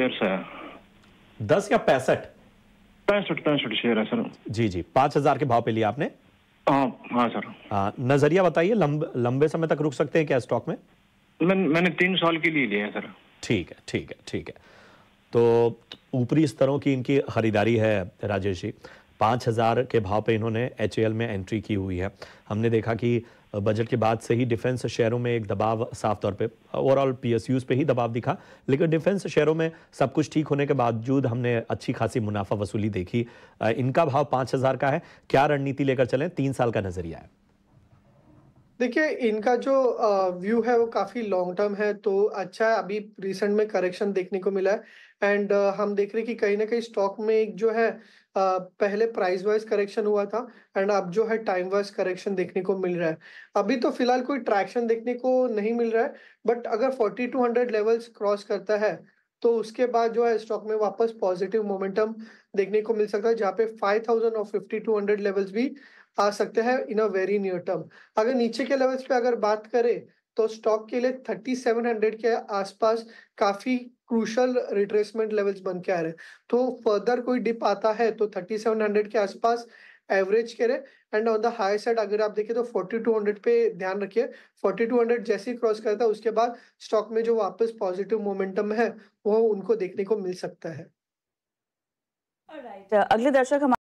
है दस या पैंसठ पैंसठ पैंसठ शेयर है सर जी जी पांच हजार के भाव पे लिया आपने हाँ हाँ सर आ, हाँ, नजरिया बताइए लंब, लंबे समय तक रुक सकते हैं क्या स्टॉक में मैं, मैंने तीन साल के लिए लिया है सर ठीक है ठीक है ठीक है तो ऊपरी स्तरों की इनकी खरीदारी है राजेश जी पाँच हज़ार के भाव पे इन्होंने एच में एंट्री की हुई है हमने देखा कि बजट के बाद से ही डिफेंस शेयरों में एक दबाव साफ तौर पे ओवरऑल पीएसयूज पे ही दबाव दिखा लेकिन डिफेंस शेयरों में सब कुछ ठीक होने के बावजूद हमने अच्छी खासी मुनाफा वसूली देखी इनका भाव पाँच हज़ार का है क्या रणनीति लेकर चलें तीन साल का नजरिया है देखिए इनका जो व्यू है वो काफी लॉन्ग टर्म है तो अच्छा है अभी रिसेंट में करेक्शन देखने को मिला है एंड हम देख रहे हैं कि कहीं ना कहीं स्टॉक में एक जो है पहले प्राइस वाइज करेक्शन हुआ था एंड अब जो है टाइम वाइज करेक्शन देखने को मिल रहा है अभी तो फिलहाल कोई ट्रैक्शन देखने को नहीं मिल रहा है बट अगर हंड्रेड लेवल्स क्रॉस करता है तो उसके बाद जो है स्टॉक में वापस पॉजिटिव मोमेंटम देखने को मिल सकता है जहाँ पे 5000 और 5200 लेवल्स भी आ सकते हैं in a very near term अगर नीचे के लेवल्स पे अगर बात करें तो स्टॉक के लिए थर्टी सेवन हंड्रेड के आसपास काफी क्रूशल रिट्रेसमेंट लेवल्स बन के आ रहे हैं तो फर्दर कोई डिप आता है तो थर्टी सेवन हंड्रेड के आसपास एवरेज के रहे and on the high side अगर आप देखें तो फोर्टी टू हंड्रेड पे ध्यान रखिए फोर्टी टू हंड्रेड जैसे ही क्रॉस करता है उसके बाद स्टॉक में जो वापस पॉजिटिव मोमेंटम है वो उनको देखने को मिल सकता है right. अगले दर्शक हमारे